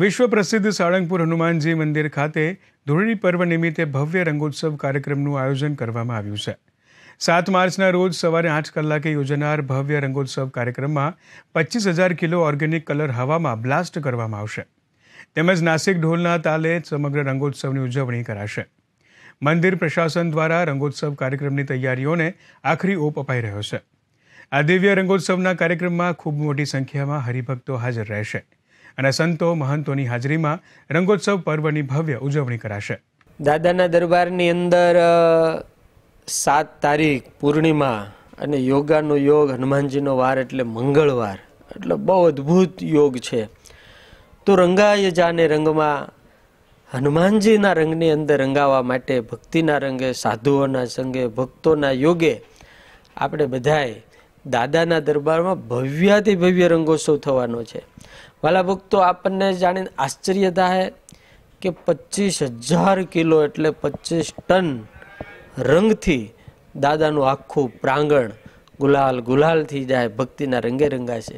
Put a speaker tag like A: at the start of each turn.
A: વિશ્વ પ્રસિદ્ધ સાળંગપુર હનુમાનજી મંદિર ખાતે ધૂળેટી પર્વ નિમિત્તે ભવ્ય રંગોત્સવ કાર્યક્રમનું આયોજન કરવામાં આવ્યું છે સાત માર્ચના રોજ સવારે આઠ કલાકે યોજાનાર ભવ્ય રંગોત્સવ કાર્યક્રમમાં પચીસ હજાર કિલો ઓર્ગેનિક કલર હવામાં બ્લાસ્ટ કરવામાં આવશે તેમજ નાસિક ઢોલના તાલે સમગ્ર રંગોત્સવની ઉજવણી કરાશે મંદિર પ્રશાસન દ્વારા રંગોત્સવ કાર્યક્રમની તૈયારીઓને આખરી ઓપ અપાઈ રહ્યો છે આ દિવ્ય રંગોત્સવના કાર્યક્રમમાં ખૂબ મોટી સંખ્યામાં હરિભક્તો હાજર રહેશે અને સંતો મહંતોની હાજરીમાં રંગોત્સવ પર્વની ભવ્ય ઉજવણી કરાશે દાદાના
B: દરબારની અંદર સાત તારીખ પૂર્ણિમા અને યોગાનો યોગ હનુમાનજીનો વાર એટલે મંગળવાર એટલે બહુ અદ્ભુત યોગ છે તો રંગાય જાને રંગમાં હનુમાનજીના રંગની અંદર રંગાવા માટે ભક્તિના રંગે સાધુઓના સંગે ભક્તોના યોગે આપણે બધાએ દાદાના દરબારમાં ભવ્યાથી ભવ્ય રંગોત્સવ થવાનો છે વાલા ભક્તો આપણને જાણીને આશ્ચર્ય થાય કે પચીસ હજાર કિલો એટલે પચીસ ટન રંગથી દાદાનું આખું પ્રાંગણ ગુલાલ ગુલાલથી જાય ભક્તિના રંગે રંગાશે